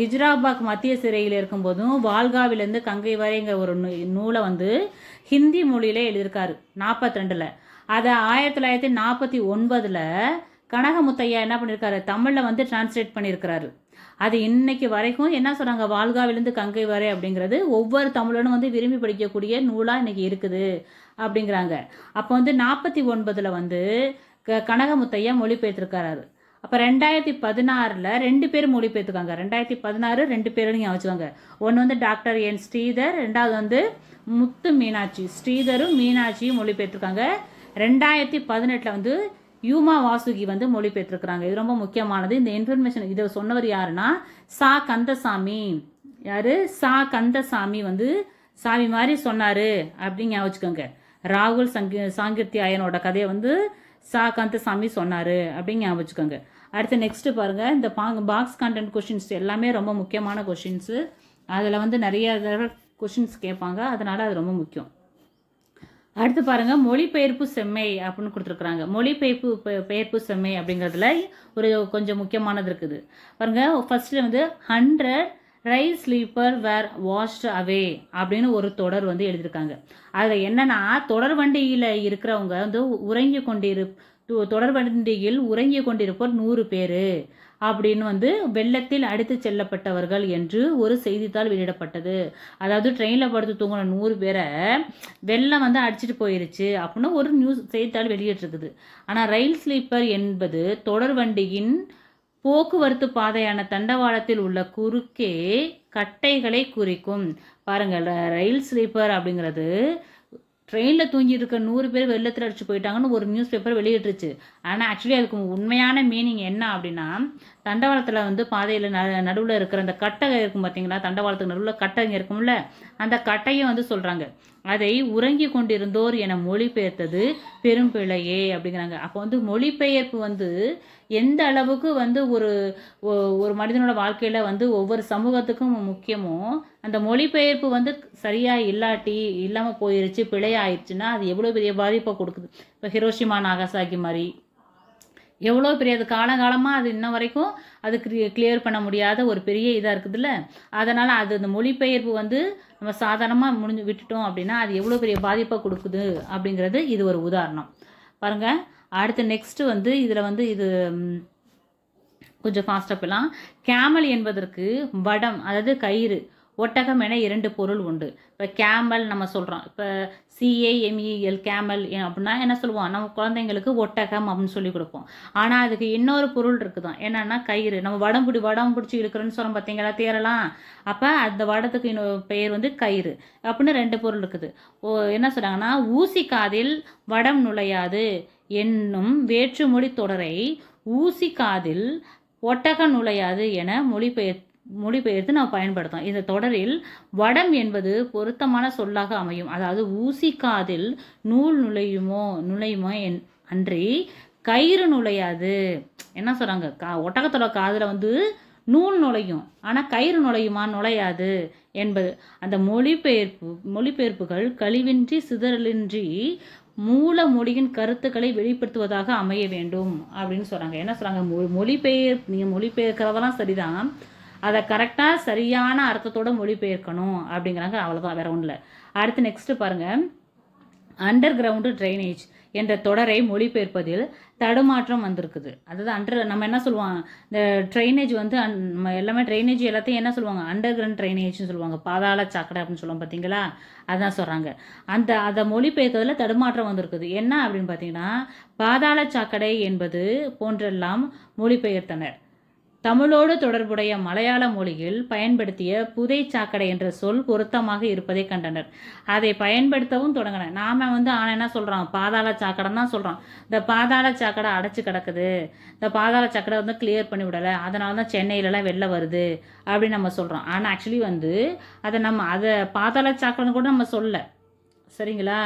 ஹிஜ்ராபாக் மத்திய சிறையில் இருக்கும்போதும் வால்காவிலேருந்து கங்கை வரைங்கிற ஒரு நூலை வந்து ஹிந்தி மொழியில எழுதியிருக்காரு நாற்பத்தி ரெண்டில் அதை ஆயிரத்தி தொள்ளாயிரத்தி நாற்பத்தி ஒன்பதில் கனகமுத்தையா என்ன பண்ணியிருக்காரு தமிழில் வந்து டிரான்ஸ்லேட் பண்ணியிருக்கிறாரு அது இன்னைக்கு வரைக்கும் என்ன சொல்கிறாங்க வால்காவிலேருந்து கங்கை வரை அப்படிங்கிறது ஒவ்வொரு தமிழனும் வந்து விரும்பி படிக்கக்கூடிய நூலாக இன்னைக்கு இருக்குது அப்படிங்கிறாங்க அப்போ வந்து நாற்பத்தி ஒன்பதில் வந்து க கனகமுத்தையா மொழிபெயர்த்திருக்காரு அப்போ ரெண்டாயிரத்தி பதினாறில் ரெண்டு பேர் மொழிபெயர்த்துக்காங்க ரெண்டாயிரத்தி பதினாறு ரெண்டு பேரும் நீங்கள் வச்சுக்கோங்க ஒன்று வந்து டாக்டர் என் ஸ்ரீதர் ரெண்டாவது வந்து முத்து மீனாட்சி ஸ்ரீதரும் மீனாட்சியும் மொழிபெயர்த்திருக்காங்க ரெண்டாயிரத்தி பதினெட்டில் வந்து யூமா வாசுகி வந்து மொழிபெயர்த்திருக்கிறாங்க இது ரொம்ப முக்கியமானது இந்த இன்ஃபர்மேஷன் இதை சொன்னவர் யாருன்னா சா கந்தசாமி யார் சா கந்தசாமி வந்து சாமி மாதிரி சொன்னார் அப்படின்னு வச்சுக்கோங்க ராகுல் சங்கி சாங்கிருத்தியாயனோட கதையை வந்து சா கந்தசாமி சொன்னார் அப்படின்னு ஞாபகம் வச்சுக்கோங்க அடுத்து நெக்ஸ்ட்டு பாருங்கள் இந்த பா பாக்ஸ் கண்டென்ட் கொஷின்ஸ் எல்லாமே ரொம்ப முக்கியமான கொஷின்ஸு அதில் வந்து நிறைய கொஷின்ஸ் கேட்பாங்க அதனால் அது ரொம்ப முக்கியம் அடுத்து பாருங்கள் மொழிபெயர்ப்பு செம்மை அப்படின்னு கொடுத்துருக்குறாங்க மொழிபெயர்ப்பு பெயர்ப்பு செம்மை அப்படிங்கிறதுல ஒரு கொஞ்சம் முக்கியமானது இருக்குது பாருங்கள் ஃபஸ்ட்டில் வந்து hundred rail sleeper were washed away அப்படின்னு ஒரு தொடர் வந்து எழுதியிருக்காங்க அதில் என்னன்னா தொடர் வண்டியில் இருக்கிறவங்க வந்து உறங்கி கொண்டிரு தொடர் வண்டியில் உறங்கி கொண்டிருப்போர் நூறு பேர் அப்படின்னு வந்து வெள்ளத்தில் அடித்து செல்லப்பட்டவர்கள் என்று ஒரு செய்தித்தாள் வெளியிடப்பட்டது அதாவது ட்ரெயினில் படுத்து தூங்கின நூறு பேரை வெள்ளம் வந்து அடிச்சிட்டு போயிருச்சு அப்படின்னு ஒரு நியூஸ் செய்தித்தாள் வெளியிட்டிருக்குது ஆனால் ரயில் ஸ்லீப்பர் என்பது தொடர் வண்டியின் போக்குவரத்து பாதையான தண்டவாளத்தில் உள்ள குறுக்கே கட்டைகளை குறிக்கும் பாருங்கள் ரயில் ஸ்லீப்பர் அப்படிங்கிறது ட்ரெயினில் தூங்கிட்டு இருக்க நூறு பேர் வெள்ளத்தில் அடிச்சு போயிட்டாங்கன்னு ஒரு நியூஸ் பேப்பர் வெளியிட்டுருச்சு ஆனால் ஆக்சுவலி அதுக்கு உண்மையான மீனிங் என்ன அப்படின்னா தண்டவாளத்தில் வந்து பாதையில் ந நடுவில் இருக்கிற அந்த கட்டகை இருக்கும் பார்த்தீங்களா தண்டவாளத்துக்கு நடுவில் கட்டகம் இருக்கும்ல அந்த கட்டையும் வந்து சொல்கிறாங்க அதை உறங்கி கொண்டிருந்தோர் என மொழிபெயர்த்தது பெரும் பிழையே அப்படிங்கிறாங்க அப்போ வந்து மொழிபெயர்ப்பு வந்து எந்த அளவுக்கு வந்து ஒரு ஒரு மனிதனோட வாழ்க்கையில் வந்து ஒவ்வொரு சமூகத்துக்கும் முக்கியமோ அந்த மொழிபெயர்ப்பு வந்து சரியாக இல்லாட்டி இல்லாமல் போயிருச்சு பிழையாயிருச்சுன்னா அது எவ்வளோ பெரிய பாதிப்பை கொடுக்குது இப்போ ஹிரோஷிமா நாகசாகி மாதிரி எவ்வளோ பெரிய அது காலங்காலமாக அது இன்ன வரைக்கும் அது கிளியர் பண்ண முடியாத ஒரு பெரிய இதாக இருக்குதுல்ல அதனால் அது அந்த மொழிபெயர்ப்பு வந்து நம்ம சாதாரணமாக முடிஞ்சு விட்டுட்டோம் அப்படின்னா அது எவ்வளோ பெரிய பாதிப்பை கொடுக்குது அப்படிங்கிறது இது ஒரு உதாரணம் பாருங்கள் அடுத்து நெக்ஸ்ட்டு வந்து இதில் வந்து இது கொஞ்சம் ஃபாஸ்ட்டாக போயிடலாம் கேமல் என்பதற்கு வடம் அதாவது கயிறு ஒட்டகம் என இரண்டு பொருள் உண்டு இப்போ கேமல் நம்ம சொல்கிறோம் இப்போ சிஏஎம்இஎல் கேமல் e அப்படின்னா என்ன சொல்லுவோம் நம்ம குழந்தைங்களுக்கு ஒட்டகம் அப்படின்னு சொல்லி கொடுப்போம் ஆனால் அதுக்கு இன்னொரு பொருள் இருக்குதான் என்னென்னா கயிறு நம்ம வடம் பிடி வடம் பிடிச்சி இழுக்கிறோன்னு சொல்கிறோம் பார்த்தீங்களா தேரலாம் அப்போ அந்த வடத்துக்கு இன்னொரு பெயர் வந்து கயிறு அப்படின்னு ரெண்டு பொருள் இருக்குது ஓ என்ன சொல்கிறாங்கன்னா ஊசி காதில் வடம் நுழையாது என்னும் வேற்றுமொழி தொடரை ஊசி காதில் ஒட்டகம் நுழையாது என மொழிபெயர் மொழிபெயர்த்து நாம் பயன்படுத்தும் இந்த தொடரில் வடம் என்பது பொருத்தமான சொல்லாக அமையும் அதாவது ஊசி காதில் நூல் நுழையுமோ நுழையுமோ என் அன்றி கயிறு நுழையாது என்ன சொல்கிறாங்க கா ஒட்டகத்தோட காதில் வந்து நூல் நுழையும் ஆனால் கயிறு நுழையுமா நுழையாது என்பது அந்த மொழிபெயர்ப்பு மொழிபெயர்ப்புகள் கழிவின்றி சிதறலின்றி மூல மொழியின் கருத்துக்களை வெளிப்படுத்துவதாக அமைய வேண்டும் அப்படின்னு சொல்கிறாங்க என்ன சொல்கிறாங்க மொழிபெயர் நீங்கள் மொழிபெயர்க்கிறவெல்லாம் சரிதான் அதை கரெக்டாக சரியான அர்த்தத்தோடு மொழிபெயர்க்கணும் அப்படிங்கிறாங்க அவ்வளோதான் வேற ஒன்றும் இல்லை அடுத்து நெக்ஸ்ட்டு பாருங்க அண்டர் கிரவுண்டு ட்ரைனேஜ் என்ற தொடரை மொழிபெயர்ப்பதில் தடுமாற்றம் வந்திருக்குது அதாவது அண்டர் நம்ம என்ன சொல்லுவாங்க இந்த ட்ரைனேஜ் வந்து நம்ம எல்லாமே ட்ரைனேஜ் எல்லாத்தையும் என்ன சொல்லுவாங்க அண்டர் கிரவுண்ட் ட்ரைனேஜ்னு சொல்லுவாங்க பாதாள சாக்கடை அப்படின்னு சொல்லுவாங்க பார்த்தீங்களா அதுதான் சொல்கிறாங்க அந்த அதை மொழிபெயர்த்ததில் தடுமாற்றம் வந்திருக்குது என்ன அப்படின்னு பார்த்தீங்கன்னா பாதாள சாக்கடை என்பது போன்றெல்லாம் மொழிபெயர்த்தனர் தமிழோடு தொடர்புடைய மலையாள மொழியில் பயன்படுத்திய புதை சாக்கடை என்ற சொல் பொருத்தமாக இருப்பதை கண்டனர் அதை பயன்படுத்தவும் தொடங்கின நாம வந்து ஆனால் என்ன சொல்கிறோம் பாதாள சாக்கடைன்னு தான் சொல்றோம் இந்த பாதாள சாக்கடை அடைச்சி கிடக்குது இந்த பாதாள சாக்கடை வந்து கிளியர் பண்ணி விடலை அதனால தான் சென்னையிலலாம் வெளில வருது அப்படின்னு நம்ம சொல்கிறோம் ஆனால் ஆக்சுவலி வந்து அதை நம்ம அதை பாதாள சாக்கடைன்னு கூட நம்ம சொல்ல சரிங்களா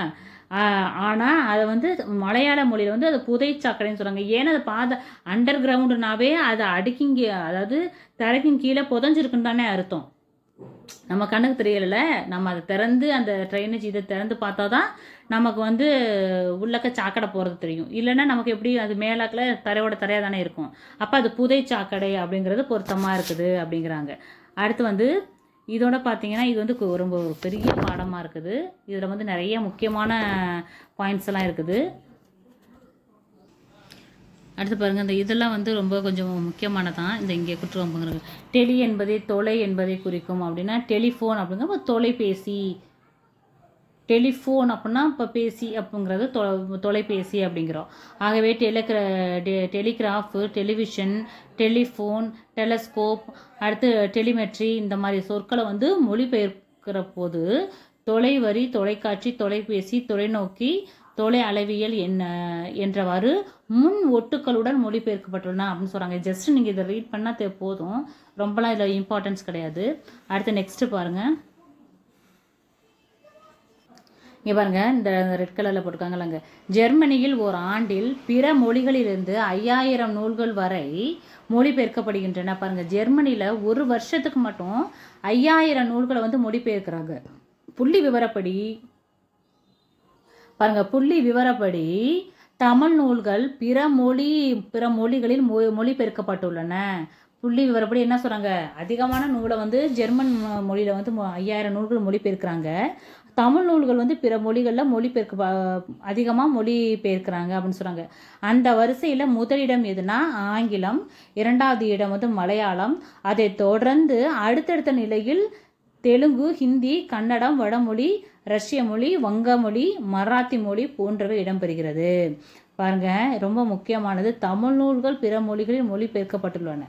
ஆனால் அதை வந்து மலையாள மொழியில் வந்து அது புதை சாக்கடைன்னு சொல்கிறாங்க ஏன்னா அது பாத அண்டர் கிரவுண்டுனாவே அதை அடுக்கிங்க அதாவது தரைக்கும் கீழே புதஞ்சிருக்குன்னு தானே அர்த்தம் நம்ம கண்ணுக்கு தெரியல நம்ம அதை திறந்து அந்த ட்ரைனேஜ் இதை திறந்து பார்த்தா தான் நமக்கு வந்து உள்ளக்க சாக்கடை போகிறது தெரியும் இல்லைன்னா நமக்கு எப்படி அது மேலாக்கில் தரையோட தரையாக தானே இருக்கும் அப்போ அது புதை சாக்கடை அப்படிங்கிறது பொருத்தமாக இருக்குது அப்படிங்கிறாங்க அடுத்து வந்து இதோட பார்த்தீங்கன்னா இது வந்து ரொம்ப ஒரு பெரிய பாடமாக இருக்குது இதில் வந்து நிறைய முக்கியமான பாயிண்ட்ஸ் எல்லாம் இருக்குது அடுத்து பாருங்கள் இந்த இதெல்லாம் வந்து ரொம்ப கொஞ்சம் முக்கியமானதான் இந்த இங்கே குற்றுவம்புங்கிறது டெலி என்பதை தொலை என்பதை குறிக்கும் அப்படின்னா டெலிஃபோன் அப்படிங்கிற தொலைபேசி டெலிஃபோன் அப்படின்னா இப்போ பேசி அப்படிங்கிறது தொ தொலைபேசி அப்படிங்கிறோம் ஆகவே டெலிகிர டெலிகிராஃபு டெலிவிஷன் டெலிஃபோன் டெலஸ்கோப் அடுத்து டெலிமெட்ரி இந்த மாதிரி சொற்களை வந்து மொழிபெயர்க்கிற போது தொலைவரி தொலைக்காட்சி தொலைபேசி தொலைநோக்கி தொலை அளவியல் என்ன என்றவாறு முன் ஒட்டுக்களுடன் மொழிபெயர்க்கப்பட்டுள்ளன அப்படின்னு சொல்கிறாங்க ஜஸ்ட் நீங்கள் இதை ரீட் பண்ணால் போதும் ரொம்பலாம் இதில் இம்பார்ட்டன்ஸ் கிடையாது அடுத்து நெக்ஸ்ட்டு பாருங்கள் இங்கே பாருங்கள் இந்த ரெட் கலரில் போட்டிருக்காங்களாங்க ஜெர்மனியில் ஓர் ஆண்டில் பிற மொழிகளிலிருந்து ஐயாயிரம் நூல்கள் வரை மொழிபெயர்க்கப்படுகின்றன பாருங்கள் ஜெர்மனியில் ஒரு வருஷத்துக்கு மட்டும் ஐயாயிரம் நூல்களை வந்து மொழிபெயர்க்கிறாங்க புள்ளி விவரப்படி பாருங்கள் புள்ளி விவரப்படி தமிழ் நூல்கள் பிற மொழி பிற மொழிகளில் மொ மொழிபெயர்க்கப்பட்டுள்ளன புள்ளி விவரப்படி என்ன சொல்கிறாங்க அதிகமான நூலை வந்து ஜெர்மன் மொழியில் வந்து ஐயாயிரம் நூல்கள் மொழிபெயர்க்கிறாங்க தமிழ் நூல்கள் வந்து பிற மொழிகளில் மொழிபெயர்க்க அதிகமாக மொழிபெயர்க்கிறாங்க அப்படின்னு சொல்கிறாங்க அந்த வரிசையில் முதலிடம் எதுனா ஆங்கிலம் இரண்டாவது இடம் வந்து மலையாளம் அதை தொடர்ந்து அடுத்தடுத்த நிலையில் தெலுங்கு ஹிந்தி கன்னடம் வடமொழி ரஷ்ய மொழி வங்க மொழி மராத்தி மொழி போன்றவை இடம்பெறுகிறது பாருங்க ரொம்ப முக்கியமானது தமிழ் நூல்கள் பிற மொழிகளில் மொழிபெயர்க்கப்பட்டுள்ளன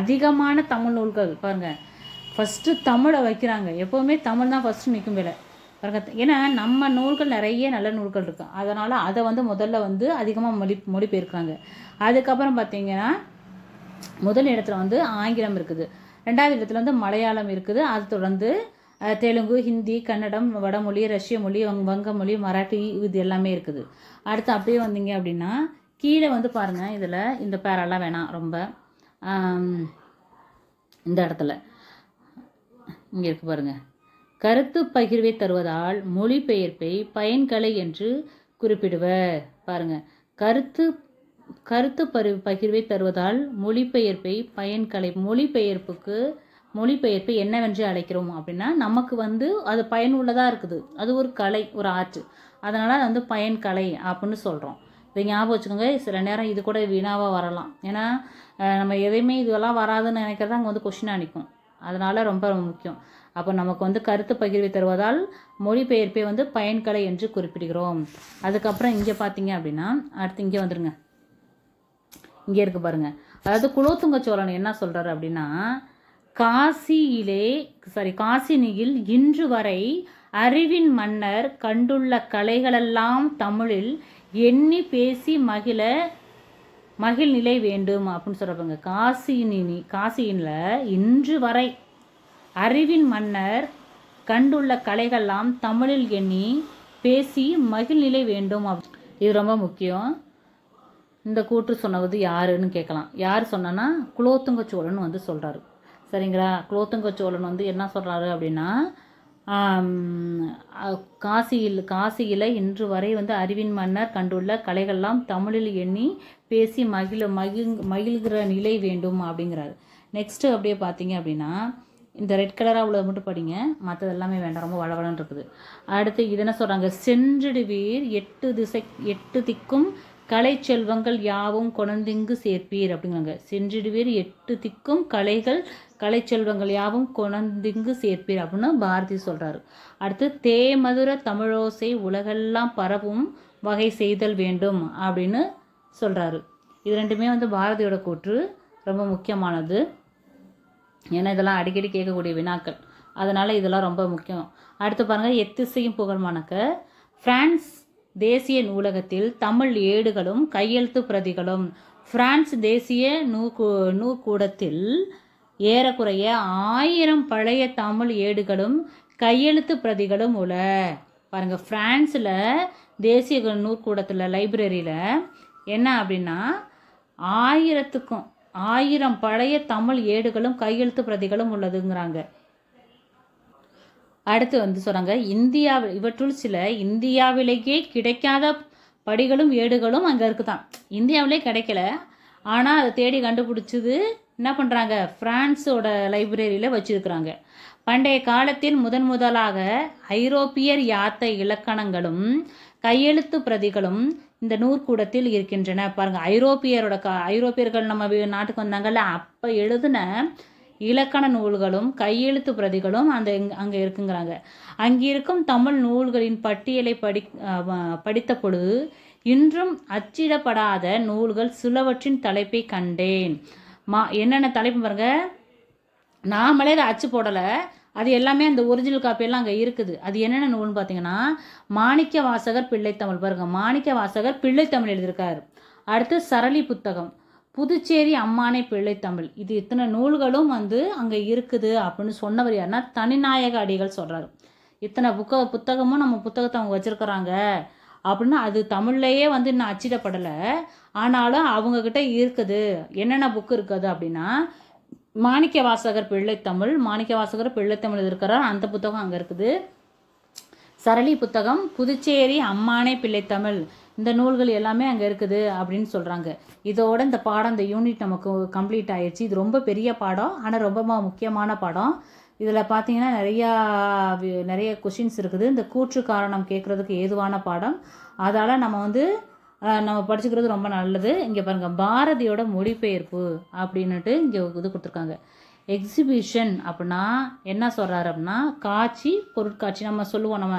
அதிகமான தமிழ் நூல்கள் பாருங்கள் ஃபஸ்ட்டு தமிழை வைக்கிறாங்க எப்போவுமே தமிழ் தான் ஃபஸ்ட்டு நிற்கும் வேலை வரகத்தை ஏன்னா நம்ம நூல்கள் நிறைய நல்ல நூல்கள் இருக்கும் அதனால் அதை வந்து முதல்ல வந்து அதிகமாக மொழி மொழிபெயர்க்கிறாங்க அதுக்கப்புறம் பார்த்திங்கன்னா முதல் இடத்துல வந்து ஆங்கிலம் இருக்குது ரெண்டாவது இடத்துல வந்து மலையாளம் இருக்குது அது தொடர்ந்து தெலுங்கு ஹிந்தி கன்னடம் வடமொழி ரஷ்ய மொழி வங்க மொழி மராட்டி இது எல்லாமே இருக்குது அடுத்து அப்படியே வந்தீங்க அப்படின்னா கீழே வந்து பாருங்கள் இதில் இந்த பேரெல்லாம் வேணாம் ரொம்ப இந்த இடத்துல இங்கே இருக்குது பாருங்கள் கருத்து பகிர்வை தருவதால் மொழிபெயர்ப்பை பயன்கலை என்று குறிப்பிடுவர் பாருங்க கருத்து கருத்து பரு பகிர்வை தருவதால் மொழிபெயர்ப்பை பயன்கலை மொழிபெயர்ப்புக்கு மொழிபெயர்ப்பு என்னவென்று அழைக்கிறோம் அப்படின்னா நமக்கு வந்து அது பயனுள்ளதாக இருக்குது அது ஒரு கலை ஒரு ஆர்ட் அதனால் அது வந்து பயன்கலை அப்படின்னு சொல்கிறோம் இதை ஞாபகம் வச்சுக்கோங்க சில நேரம் இது கூட வீணாவாக வரலாம் ஏன்னா நம்ம எதையுமே இதெல்லாம் வராதுன்னு நினைக்கிறதா அங்கே வந்து கொஷின் அனுக்கும் அதனால் ரொம்ப முக்கியம் அப்போ நமக்கு வந்து கருத்து பகிர்வை தருவதால் மொழிபெயர்ப்பை வந்து பயன்கலை என்று குறிப்பிடுகிறோம் அதுக்கப்புறம் இங்கே பார்த்தீங்க அப்படின்னா அடுத்து இங்கே வந்துடுங்க இங்கே இருக்குது பாருங்கள் அதாவது குலோத்துங்க சோழன் என்ன சொல்கிறாரு அப்படின்னா காசியிலே சாரி காசினியில் இன்று வரை அறிவின் மன்னர் கண்டுள்ள கலைகளெல்லாம் தமிழில் எண்ணி பேசி மகிழ மகிழ்நிலை வேண்டும் அப்படின்னு சொல்கிறப்பங்க காசியினி காசியினில் இன்று வரை அறிவின் மன்னர் கண்டுள்ள கலைகள்லாம் தமிழில் எண்ணி பேசி மகிழ்நிலை வேண்டும் அப் இது ரொம்ப முக்கியம் இந்த கூற்று சொன்னது யாருன்னு கேட்கலாம் யார் சொன்னனா குலோத்துங்க சோழன் வந்து சொல்கிறாரு சரிங்களா குலோத்துங்க சோழன் வந்து என்ன சொல்கிறாரு அப்படின்னா காசியில் காசியில் இன்று வரை வந்து அறிவின் மன்னர் கண்டுள்ள கலைகள்லாம் தமிழில் எண்ணி பேசி மகிழ மகிழ் மகிழ்கிற நிலை வேண்டும் அப்படிங்கிறாரு நெக்ஸ்ட்டு அப்படியே பார்த்தீங்க அப்படின்னா இந்த ரெட் கலராக உள்ளதை மட்டும் படிங்க மற்றது எல்லாமே வேண்டாம் ரொம்ப வளவளன்னு இருக்குது அடுத்து இது என்ன சொல்கிறாங்க சென்றிடுவீர் வீர் எட்டு திசை எட்டு திக்கும் கலை செல்வங்கள் யாவும் குழந்தைங்கு சேர்ப்பீர் அப்படிங்கிறாங்க சென்றிடுவீர் எட்டு திக்கும் கலைகள் கலைச்செல்வங்கள் யாவும் குணந்திங்கு சேர்ப்பீர் அப்படின்னு பாரதி சொல்கிறாரு அடுத்து தே மதுர தமிழோசை உலகெல்லாம் பரவும் வகை செய்தல் வேண்டும் அப்படின்னு சொல்கிறாரு இது ரெண்டுமே வந்து பாரதியோட கூற்று ரொம்ப முக்கியமானது ஏன்னா இதெல்லாம் அடிக்கடி கேட்கக்கூடிய வினாக்கள் அதனால் இதெல்லாம் ரொம்ப முக்கியம் அடுத்து பாருங்கள் எத்திசையும் புகழ்மானக்க ஃப்ரான்ஸ் தேசிய நூலகத்தில் தமிழ் ஏடுகளும் கையெழுத்து பிரதிகளும் பிரான்ஸ் தேசிய நூ நூக்கூடத்தில் ஏறக்குறைய ஆயிரம் பழைய தமிழ் ஏடுகளும் கையெழுத்து பிரதிகளும் உள்ள பாருங்க பிரான்ஸில் தேசிய நூற்கூடத்தில் லைப்ரரியில் என்ன அப்படின்னா ஆயிரத்துக்கும் ஆயிரம் பழைய தமிழ் ஏடுகளும் கையெழுத்து பிரதிகளும் உள்ளதுங்கிறாங்க அடுத்து வந்து சொல்கிறாங்க இந்தியாவில் இவற்றுள் சில இந்தியாவிலேயே கிடைக்காத படிகளும் ஏடுகளும் அங்கே இருக்குதான் இந்தியாவிலே கிடைக்கல ஆனால் அதை தேடி கண்டுபிடிச்சது என்ன பண்ணுறாங்க ஃப்ரான்ஸோட லைப்ரரியில் வச்சுருக்குறாங்க பண்டைய காலத்தில் முதன் முதலாக ஐரோப்பியர் யாத்த இலக்கணங்களும் கையெழுத்து பிரதிகளும் இந்த நூற்கூடத்தில் இருக்கின்றன பாருங்கள் ஐரோப்பியரோட க ஐரோப்பியர்கள் நம்ம நாட்டுக்கு வந்தாங்கல்ல அப்போ எழுதின இலக்கண நூல்களும் கையெழுத்து பிரதிகளும் அந்த அங்கே இருக்குங்கிறாங்க அங்கிருக்கும் தமிழ் நூல்களின் பட்டியலை படி படித்த பொழுது இன்றும் அச்சிடப்படாத நூல்கள் சிலவற்றின் தலைப்பை கண்டேன் மா என்னென்ன தலைப்பு பாருங்க நாமளே அதை அச்சு போடலை அது எல்லாமே அந்த ஒரிஜினல் காப்பியெல்லாம் அங்கே இருக்குது அது என்னென்ன நூல்னு பார்த்தீங்கன்னா மாணிக்க வாசகர் பிள்ளைத்தமிழ் பாருங்க மாணிக்க வாசகர் பிள்ளைத்தமிழ் எழுதியிருக்காரு அடுத்து சரளி புத்தகம் புதுச்சேரி அம்மானை பிள்ளைத்தமிழ் இது இத்தனை நூல்களும் வந்து அங்கே இருக்குது அப்படின்னு சொன்னவர் யாருன்னா தனிநாயக அடிகள் சொல்கிறாரு இத்தனை புக்க புத்தகமும் நம்ம புத்தகத்தை அவங்க வச்சுருக்குறாங்க அப்படின்னு அது தமிழ்லேயே வந்து இன்னும் அச்சிடப்படலை ஆனாலும் அவங்கக்கிட்ட இருக்குது என்னென்ன புக்கு இருக்குது அப்படின்னா மாணிக்க வாசகர் பிள்ளைத்தமிழ் மாணிக்க வாசகர் பிள்ளைத்தமிழ் இருக்கிறார் அந்த புத்தகம் அங்கே இருக்குது சரளி புத்தகம் புதுச்சேரி அம்மானே பிள்ளைத்தமிழ் இந்த நூல்கள் எல்லாமே அங்கே இருக்குது அப்படின்னு சொல்கிறாங்க இதோட இந்த பாடம் இந்த யூனிட் நமக்கு கம்ப்ளீட் ஆயிடுச்சு இது ரொம்ப பெரிய பாடம் ஆனால் ரொம்ப முக்கியமான பாடம் இதில் பார்த்தீங்கன்னா நிறையா நிறைய கொஷின்ஸ் இருக்குது இந்த கூற்று காரணம் கேட்குறதுக்கு ஏதுவான பாடம் அதால் நம்ம வந்து நம்ம படிச்சுக்கிறது ரொம்ப நல்லது இங்கே பாருங்கள் பாரதியோட மொழிபெயர்ப்பு அப்படின்னுட்டு இங்கே இது கொடுத்துருக்காங்க எக்ஸிபிஷன் அப்படின்னா என்ன சொல்கிறாரு அப்படின்னா காட்சி பொருட்காட்சி நம்ம சொல்லுவோம் நம்ம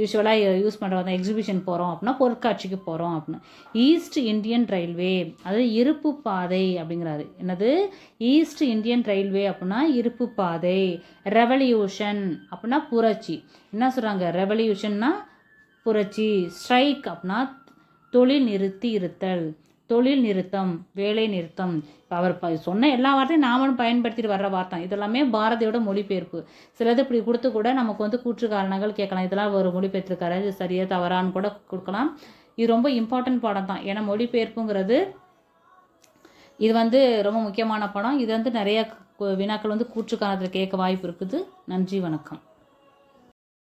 யூஸ்வலாக யூஸ் பண்ணுறவங்க எக்ஸிபிஷன் போகிறோம் அப்படின்னா பொருட்காட்சிக்கு போகிறோம் அப்படின்னு ஈஸ்ட் இந்தியன் ரயில்வே அதாவது இருப்பு பாதை அப்படிங்கிறாரு என்னது ஈஸ்ட் இந்தியன் ரயில்வே அப்படின்னா இருப்பு பாதை ரெவல்யூஷன் அப்படின்னா புரட்சி என்ன சொல்கிறாங்க ரெவல்யூஷன்னா புரட்சி ஸ்ட்ரைக் அப்படின்னா தொழில் நிறுத்தி இருத்தல் தொழில் நிறுத்தம் வேலை நிறுத்தம் அவர் சொன்ன எல்லா வார்த்தையும் நாமளும் பயன்படுத்திட்டு வர்ற வார்த்தை இதெல்லாமே பாரதியோட மொழிபெயர்ப்பு சிலது இப்படி கொடுத்து கூட நமக்கு வந்து கூற்று காரணங்கள் கேட்கலாம் இதெல்லாம் ஒரு மொழிபெயர்த்திருக்காரு இது சரியா தவறான்னு கூட கொடுக்கலாம் இது ரொம்ப இம்பார்ட்டன்ட் பாடம் தான் ஏன்னா மொழிபெயர்ப்புங்கிறது இது வந்து ரொம்ப முக்கியமான படம் இது வந்து நிறைய வினாக்கள் வந்து கூற்று காரணத்தில் கேட்க வாய்ப்பு இருக்குது நன்றி வணக்கம்